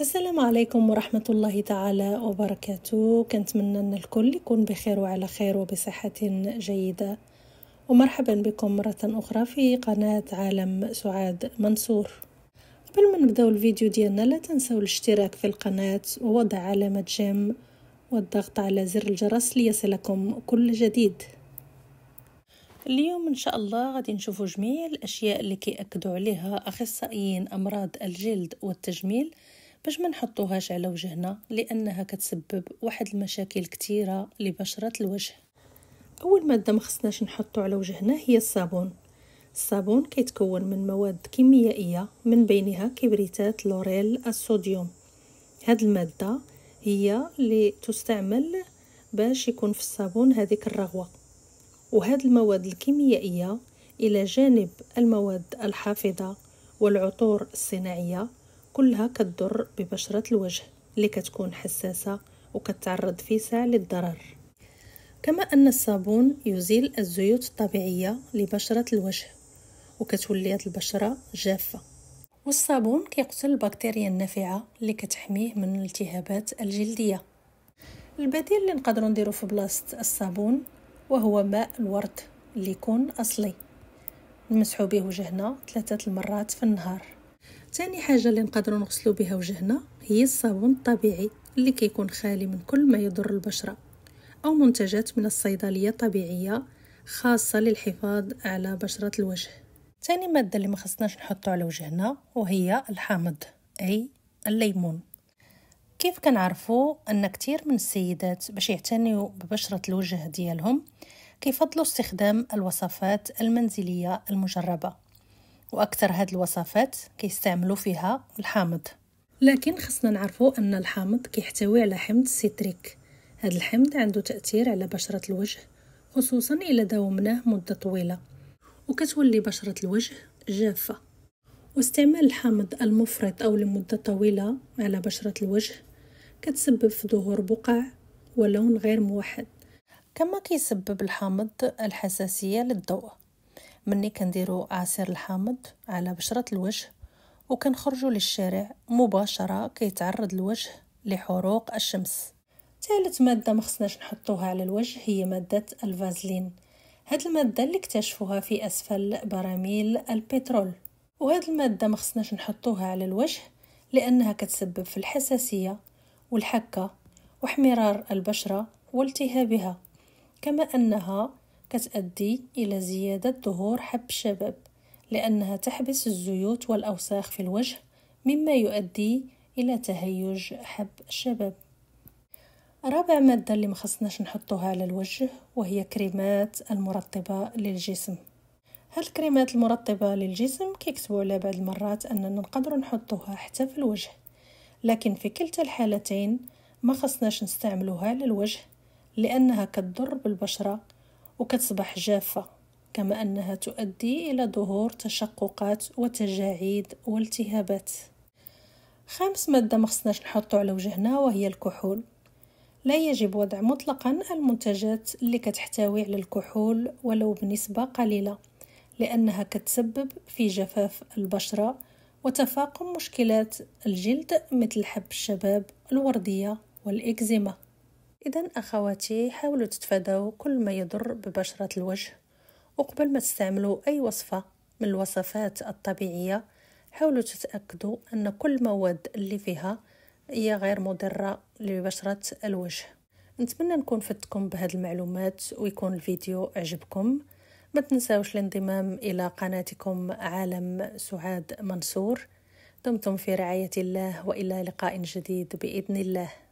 السلام عليكم ورحمة الله تعالى وبركاته كنتمنى أن الكل يكون بخير وعلى خير وبصحة جيدة ومرحبا بكم مرة أخرى في قناة عالم سعاد منصور قبل ما من نبداو الفيديو ديالنا لا تنسوا الاشتراك في القناة ووضع علامة جيم والضغط على زر الجرس ليصلكم كل جديد اليوم ان شاء الله غادي نشوفوا جميع الاشياء اللي كيأكدوا عليها اخصائيين امراض الجلد والتجميل باش ما نحطوهاش على وجهنا لانها كتسبب واحد المشاكل كثيره لبشره الوجه اول ماده ما خصناش نحطو على وجهنا هي الصابون الصابون كيتكون من مواد كيميائيه من بينها كبريتات لوريل الصوديوم هاد الماده هي اللي تستعمل باش يكون في الصابون هذيك الرغوه وهاد المواد الكيميائيه الى جانب المواد الحافظه والعطور الصناعيه كلها كتضر ببشرة الوجه اللي كتكون حساسة وكتعرض فيسع للضرر كما أن الصابون يزيل الزيوت الطبيعية لبشرة الوجه وكتولي هاد البشرة جافة والصابون كيقتل البكتيريا النافعة اللي كتحميه من الالتهابات الجلدية البديل اللي نقدروا نديرو في بلاصة الصابون وهو ماء الورد اللي يكون أصلي نمسحو به وجهنا ثلاثة المرات في النهار ثاني حاجه اللي نقدروا نغسلوا بها وجهنا هي الصابون الطبيعي اللي كيكون خالي من كل ما يضر البشره او منتجات من الصيدليه الطبيعيه خاصه للحفاظ على بشره الوجه ثاني ماده اللي ما خصناش نحطو على وجهنا وهي الحامض اي الليمون كيف كنعرفوا ان كثير من السيدات باش يعتنيوا ببشره الوجه ديالهم كيفضلوا استخدام الوصفات المنزليه المجربه واكثر هاد الوصفات كيستعملوا فيها الحامض لكن خصنا نعرفوا ان الحامض كيحتوي على حمض سيتريك هاد الحمض عنده تاثير على بشره الوجه خصوصا الا داومناه مده طويله وكتولي بشره الوجه جافه واستعمال الحامض المفرط او لمده طويله على بشره الوجه كتسبب في ظهور بقع ولون غير موحد كما كيسبب الحامض الحساسيه للضوء مني كنديرو عصير الحامض على بشرة الوجه وكنخرجوا للشارع مباشرة كيتعرض الوجه لحروق الشمس ثالث مادة مخصناش نحطوها على الوجه هي مادة الفازلين هاد المادة اللي اكتشفوها في أسفل براميل البترول وهاد المادة مخصناش نحطوها على الوجه لأنها كتسبب في الحساسية والحكة واحمرار البشرة والتهابها كما أنها كتؤدي إلى زيادة ظهور حب الشباب لأنها تحبس الزيوت والأوساخ في الوجه مما يؤدي إلى تهيج حب الشباب رابع مادة اللي مخصناش نحطوها على الوجه وهي كريمات المرطبة للجسم هاد الكريمات المرطبة للجسم كيكتبوا على بعض المرات أننا نقدر نحطوها حتى في الوجه لكن في كلتا الحالتين ما خصناش نستعملوها على الوجه لأنها كتضر بالبشرة وكتصبح جافة كما أنها تؤدي إلى ظهور تشققات وتجاعيد والتهابات خامس مادة مخصناش نحطو على وجهنا وهي الكحول لا يجب وضع مطلقا المنتجات اللي كتحتوي على الكحول ولو بنسبة قليلة لأنها كتسبب في جفاف البشرة وتفاقم مشكلات الجلد مثل حب الشباب الوردية والإكزيما إذا أخواتي حاولوا تتفاداو كل ما يضر ببشرة الوجه وقبل ما تستعملوا أي وصفة من الوصفات الطبيعية حاولوا تتأكدوا أن كل المواد اللي فيها هي غير مضرة لبشرة الوجه نتمنى نكون فدتكم بهاد المعلومات ويكون الفيديو عجبكم ما تنساوش الانضمام إلى قناتكم عالم سعاد منصور دمتم في رعاية الله وإلى لقاء جديد بإذن الله